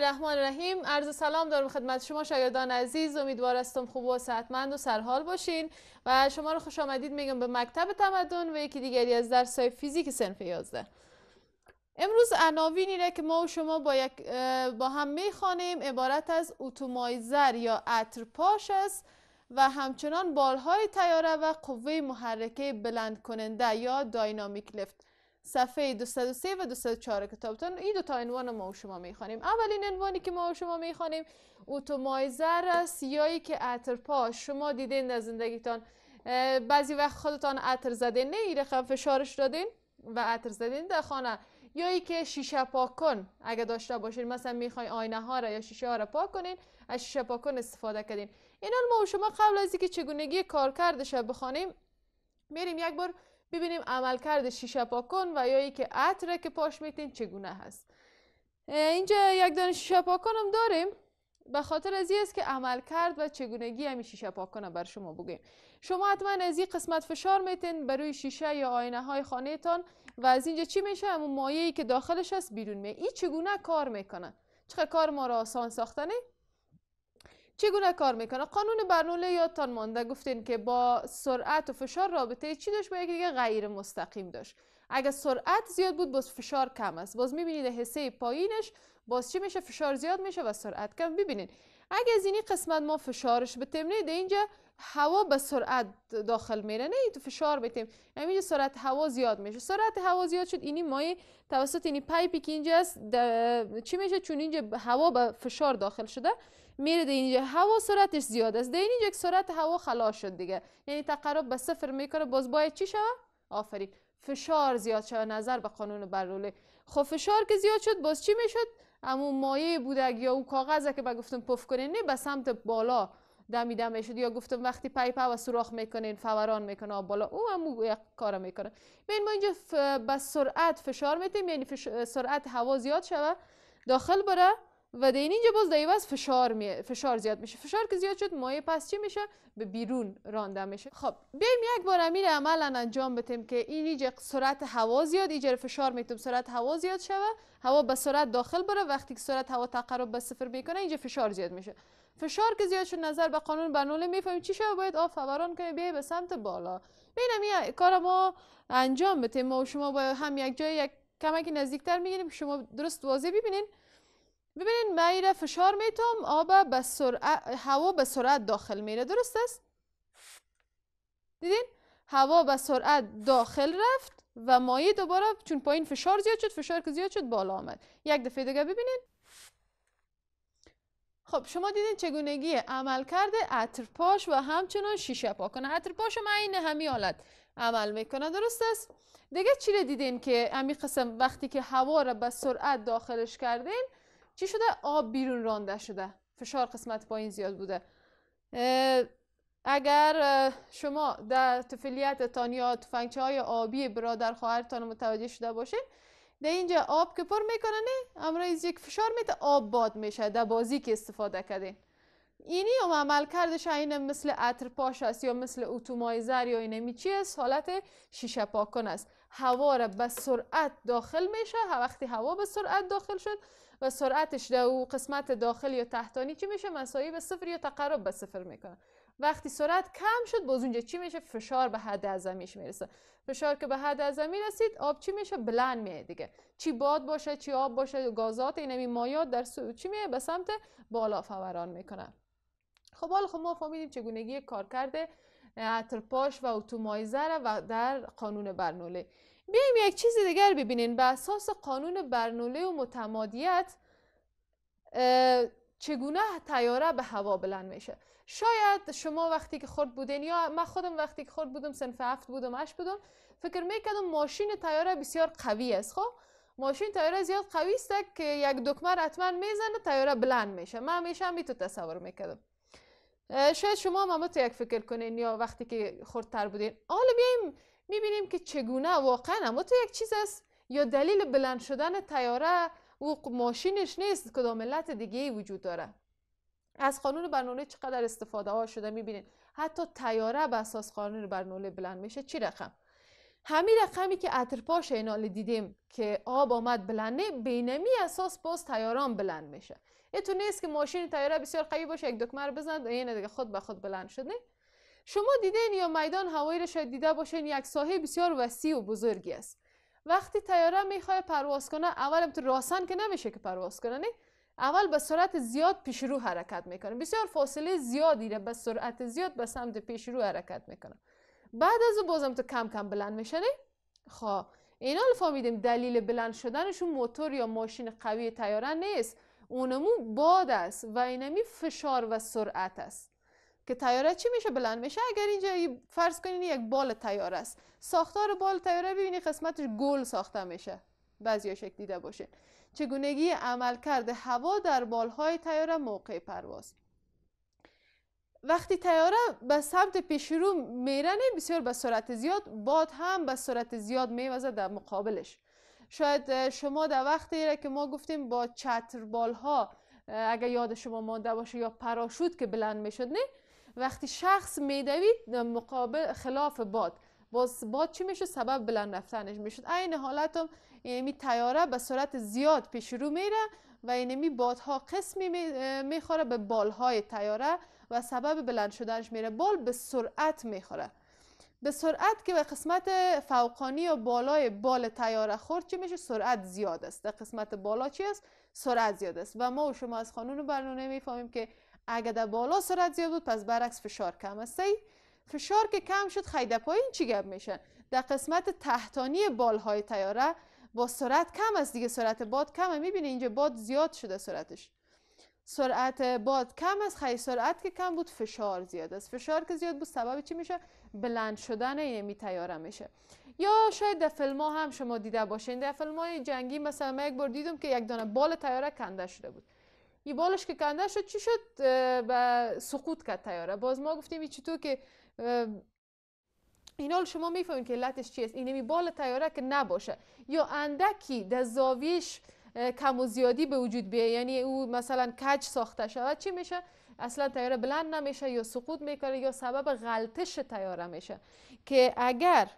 الله الرحمن الرحیم عرض سلام دارم خدمت شما شاگردان عزیز امیدوار هستم خوب و صحتمند و سرحال باشین و شما رو خوش آمدید میگم به مکتب تمدن و یکی دیگری از درس های فیزیک سنف 11 امروز عناوینی را که ما و شما با, یک با هم میخوانیم عبارت از اتومایزر یا پاش است و همچنان بالهای تیاره و قوه محرکه بلند کننده یا داینامیک لفت صفحه 203 و 204 کتابتان این دو تا عنوان ما و شما میخوانیم اولین عنوانی که ما و شما میخوانیم اوتومایزر است یایی که پا شما دیدین در زندگیتان بعضی وقت خودتان عطر زده نه این خب فشارش دادین و عطر زدین در خانه یا ای که شیشه پاک کن اگه داشته باشین مثلا میخوای آینه ها را یا شیشه ها را پاک کنین از شیشه پاک کن استفاده کردین اینا ما و شما قبل از اینکه چگونگی کارکردش کردش بخوانیم میریم یک بار ببینیم عملکرد شیشه پاکن و یا ای که عطره که پاش میتین چگونه هست اینجا یک دانه شیشه پاکن هم داریم به خاطر از است که عمل کرد و چگونگی همی شیشه پاکنه بر شما بگیم شما حتما از این قسمت فشار میتین بر روی شیشه یا آینه های خانه تان و از اینجا چی میشه همون مایهی که داخلش هست بیرون می این چگونه کار میکنه چقدر کار ما را آسان ساختنه چگونه کار میکنه قانون برنوله یادتان مانده گفتین که با سرعت و فشار رابطه چی داشت با یک دیگه غیر مستقیم داشت اگر سرعت زیاد بود باز فشار کم است باز میبینید حسه پایینش باز چی میشه فشار زیاد میشه و سرعت کم ببینید اگر از اینی قسمت ما فشارش بتیم نه اینجا هوا به سرعت داخل میره نه تو فشار بتیم اینجا سرعت هوا زیاد میشه سرعت هوا زیاد شد اینی مایه توسط اینی پایپی که اینجا است چی میشه چون اینجا هوا به فشار داخل شده میره در اینجا هوا سرعتش زیاد است در اینجا سرعت هوا خلاص شد دیگه یعنی تقرب به صفر میکنه باز باید چی شود آفرین فشار زیاد شد نظر به قانون بروله خب فشار که زیاد شد باز چی میشد اما مایه بوده یا او کاغذ که با گفتم پف کنین نه به سمت بالا دمیده میشد یا گفتم وقتی پایپ و سوراخ میکنین فوران میکنه آب بالا او هم یک کار میکنه بین ما اینجا به سرعت فشار میتیم یعنی سرعت هوا زیاد شود داخل بره و در اینجا باز دیوز فشار می... فشار زیاد میشه فشار که زیاد شد مایع پس چی میشه به بیرون رانده میشه خب بیایم یک بار امیر عملا انجام بتیم که این اینجا سرعت هوا زیاد اینجا فشار میتونم سرعت هوا زیاد شوه هوا به سرعت داخل بره وقتی که سرعت هوا تقرب به صفر میکنه اینجا فشار زیاد میشه فشار که زیاد شد نظر به قانون برنوله میفهمیم چی شده باید آف فوران کنه بیای به سمت بالا ببینم کار ما انجام بتیم ما شما با هم یک جای یک کمکی نزدیکتر میگیریم شما درست واضح ببینین ببینین میره فشار میتم آب به سرعت هوا به سرعت داخل میره درست است دیدین هوا به سرعت داخل رفت و مایع دوباره چون پایین فشار زیاد شد فشار که زیاد شد بالا آمد یک دفعه دیگه ببینید خب شما دیدین چگونگی عمل کرده اترپاش و همچنان شیشه پاکنه اترپاش هم این همین حالت عمل میکنه درست است دیگه چی دیدین که همین قسم وقتی که هوا را به سرعت داخلش کردین چی شده آب بیرون رانده شده فشار قسمت پایین زیاد بوده اگر شما در طفلیتتان یا تفنگچه های آبی برادر خواهرتان متوجه شده باشین در اینجا آب که پر امرا از یک فشار میده آب باد میشه در بازی که استفاده کردین اینی هم عمل کردش این مثل عطر پاش است یا مثل اوتومایزر یا اینه چی است حالت شیشه پاکن است هوا را به سرعت داخل میشه وقتی هوا به سرعت داخل شد و سرعتش در دا قسمت داخل یا تحتانی چی میشه مساوی به صفر یا تقرب به صفر میکنه وقتی سرعت کم شد باز اونجا چی میشه فشار به حد اعظمیش میرسه فشار که به حد اعظمی رسید آب چی میشه بلند میه دیگه چی باد باشه چی آب باشه گازات این مایات در سو... چی میه به سمت بالا فوران میکنن خب حالا خب ما فهمیدیم چگونگی کرده. پاش و اتومایزر و در قانون برنوله بیایم یک چیز دیگر ببینین به اساس قانون برنوله و متمادیت چگونه تیاره به هوا بلند میشه شاید شما وقتی که خرد بودین یا من خودم وقتی که خرد بودم سنف هفت بودم هشت بودم فکر میکردم ماشین تیاره بسیار قوی است خب ماشین تیاره زیاد قوی است که یک دکمه حتما میزنه تیاره بلند میشه من همیشه هم تصور میکردم شاید شما هم یک فکر کنین یا وقتی که خوردتر بودین حالا بیایم میبینیم که چگونه واقعا اما تو یک چیز است یا دلیل بلند شدن تیاره و ماشینش نیست کدام ملت دیگه ای وجود داره از قانون برنامه چقدر استفاده ها شده میبینین حتی تیاره به اساس قانون برنامه بلند میشه چی رقم همین رقمی که اطرپاش اینال دیدیم که آب آمد بلنده بینمی اساس باز تیاران بلند میشه تو نیست که ماشین تیاره بسیار قوی باشه یک دکمه رو بزند این دیگه خود به خود بلند شد شما دیدین یا میدان هوایی رو شاید دیده باشین یک ساحه بسیار وسیع و بزرگی است وقتی تیاره میخواد پرواز کنه اول تو راسن که نمیشه که پرواز کنه اول به سرعت زیاد پیش رو حرکت میکنه بسیار فاصله زیادی را به سرعت زیاد به سمت پیش حرکت میکنه بعد از او بازم تو کم کم بلند میشنه خواه خب، اینا فهمیدیم دلیل بلند شدنشون موتور یا ماشین قوی تیاره نیست اونمو باد است و اینمی فشار و سرعت است که تیاره چی میشه بلند میشه اگر اینجا فرض کنین یک بال تیاره است ساختار بال تیاره ببینی قسمتش گل ساخته میشه بعضی شکل دیده باشه چگونگی کرده هوا در بالهای تیاره موقع پرواز وقتی تیاره به سمت پیشرو میرنه بسیار به سرعت زیاد باد هم به سرعت زیاد میوزه در مقابلش شاید شما در وقتی را که ما گفتیم با چتربال ها اگر یاد شما مانده باشه یا پراشوت که بلند میشد نه وقتی شخص میدوید مقابل خلاف باد باز باد چی میشه سبب بلند رفتنش میشد عین حالت هم یعنی تیاره به سرعت زیاد پیشرو میره و اینمی بادها قسمی میخوره به بالهای تیاره و سبب بلند شدنش میره بال به سرعت میخوره به سرعت که به قسمت فوقانی یا بالای بال تیاره خورد چی میشه سرعت زیاد است در قسمت بالا چی است سرعت زیاد است و ما و شما از قانون برنامه میفهمیم که اگر در بالا سرعت زیاد بود پس برعکس فشار کم است فشار که کم شد خیده پایین چی گپ میشه؟ در قسمت تحتانی بالهای تیاره با سرعت کم است دیگه سرعت باد کمه میبینه اینجا باد زیاد شده سرعتش سرعت باد کم است خیلی سرعت که کم بود فشار زیاد است فشار که زیاد بود سبب چی میشه بلند شدن می یعنی تیاره میشه یا شاید در فیلم ها هم شما دیده باشین در فیلم های جنگی مثلا من یک بار دیدم که یک دانه بال تیاره کنده شده بود این بالش که کنده شد چی شد و سقوط کرد تیاره باز ما گفتیم چطور که این شما میفهمید که علتش چیست اینمی بال تیاره که نباشه یا اندکی در زاویش کم و زیادی به وجود بیه یعنی او مثلا کج ساخته شود چی میشه اصلا تیاره بلند نمیشه یا سقوط میکنه یا سبب غلطش تیاره میشه که اگر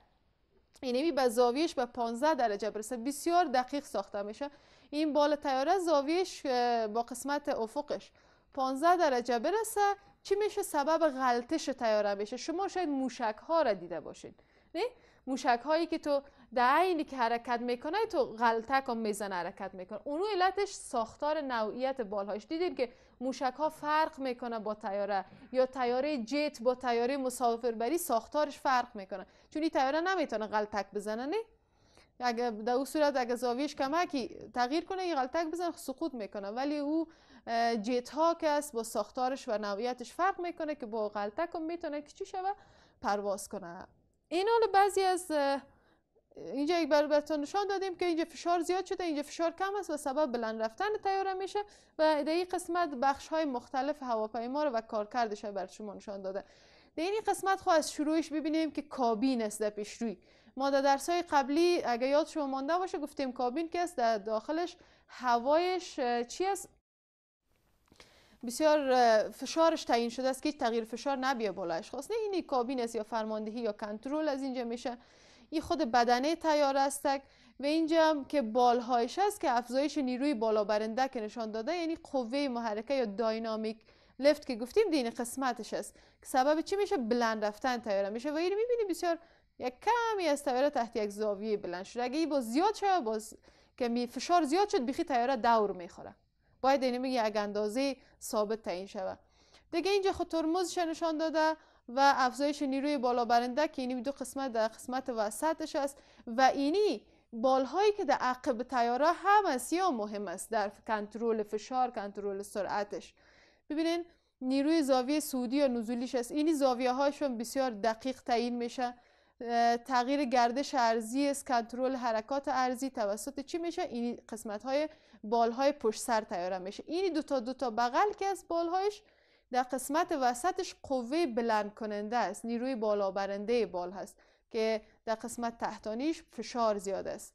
اینمی به زاویش به 15 درجه برسه بسیار دقیق ساخته میشه این بال تیاره زاویش با قسمت افقش 15 درجه برسه چی میشه سبب غلطش تیاره بشه. شما شاید موشک ها را دیده باشید، نه موشک هایی که تو در عینی که حرکت میکنه تو غلطه کن میزن حرکت میکنه اونو علتش ساختار نوعیت بالهاش دیدین که موشک ها فرق میکنه با تیاره یا تیاره جت با تیاره مسافربری ساختارش فرق میکنه چون این تیاره نمیتونه غلطک بزنه نه اگه در اون صورت اگه زاویش کمکی تغییر کنه یه غلطک بزنه سقوط میکنه ولی او جت هاک است با ساختارش و نوعیتش فرق میکنه که با غلطک هم میتونه که چی شوه پرواز کنه این حال بعضی از اینجا یک بر براتون نشان دادیم که اینجا فشار زیاد شده اینجا فشار کم است و سبب بلند رفتن تیاره میشه و در این قسمت بخش های مختلف هواپیما رو و کارکردش رو شما نشان داده در این قسمت خواهد خب از شروعش ببینیم که کابین است در پیش روی ما در درس های قبلی اگه یاد شما مانده باشه گفتیم کابین که در داخلش هوایش چی است بسیار فشارش تعیین شده است که تغییر فشار نبیه بالاش خواست خب، نه اینی کابین است یا فرماندهی یا کنترل از اینجا میشه این خود بدنه تیار است و اینجا هم که بالهایش است که افزایش نیروی بالا برنده که نشان داده یعنی قوه محرکه یا داینامیک لفت که گفتیم دین قسمتش است که سبب چی میشه بلند رفتن تیاره میشه و اینو میبینی بسیار یک کمی از تیاره تحت یک زاویه بلند شده اگه ای باز زیاد شد باز که می فشار زیاد شد بخی تیاره دور میخوره باید اینو میگه یک اندازه ثابت تعین شود دیگه اینجا خود ترمزش نشان داده و افزایش نیروی بالا برنده که اینی دو قسمت در قسمت وسطش است و اینی بالهایی که در عقب تیاره هم است یا مهم است در کنترل فشار کنترل سرعتش ببینین نیروی زاویه سودی یا نزولیش است اینی زاویه هاشون بسیار دقیق تعیین میشه تغییر گردش ارزی است کنترل حرکات ارزی توسط چی میشه این قسمت های بالهای پشت سر تیاره میشه این دوتا دوتا بغل که از بالهایش در قسمت وسطش قوه بلند کننده است نیروی بالا برنده بال هست که در قسمت تحتانیش فشار زیاد است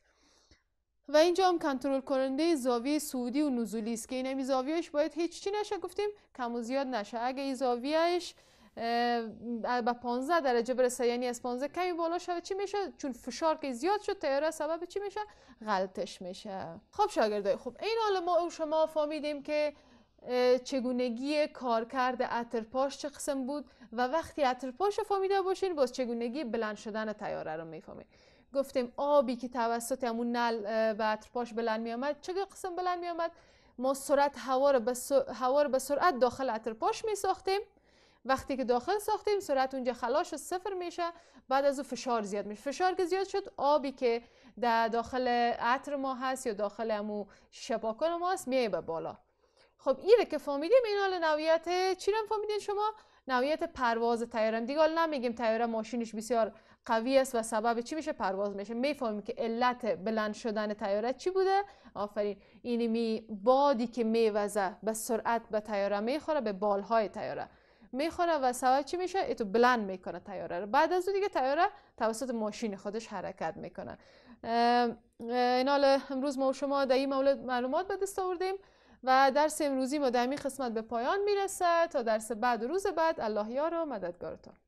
و اینجا هم کنترل کننده زاویه سودی و نزولی است که این زاویهش باید هیچ چی نشه گفتیم کم و زیاد نشه اگه این زاویهش به 15 درجه برسه یعنی از 15 کمی بالا شود چی میشه چون فشار که زیاد شد تیاره سبب چی میشه غلطش میشه خب شاگردای خب این حال ما شما فهمیدیم که چگونگی کارکرد اترپاش چه قسم بود و وقتی اترپاش فهمیده باشین باز چگونگی بلند شدن تیاره رو میفهمید گفتیم آبی که توسط همون نل به اترپاش بلند میامد چه قسم بلند میامد ما سرعت هوا رو به سرعت داخل اترپاش میساختیم وقتی که داخل ساختیم سرعت اونجا خلاش صفر میشه بعد از او فشار زیاد میشه فشار که زیاد شد آبی که در داخل عطر ما هست یا داخل امو شباکان ما هست میای به بالا خب اینه که فهمیدیم این حال نویت چی رو فهمیدین شما نویت پرواز تیارم دیگه حال نمیگیم تیاره ماشینش بسیار قوی است و سبب چی میشه پرواز میشه میفهمیم که علت بلند شدن تیاره چی بوده آفرین اینی می بادی که میوزه به سرعت به تیاره میخوره به بالهای تیاره میخوره و سوار چی میشه ایتو بلند میکنه تیاره رو بعد از اون دیگه تیاره توسط ماشین خودش حرکت میکنه این حال امروز ما و شما در این مولد معلومات به دست آوردیم و درس امروزی ما در این قسمت به پایان میرسه تا درس بعد و روز بعد الله یار و مددگارتان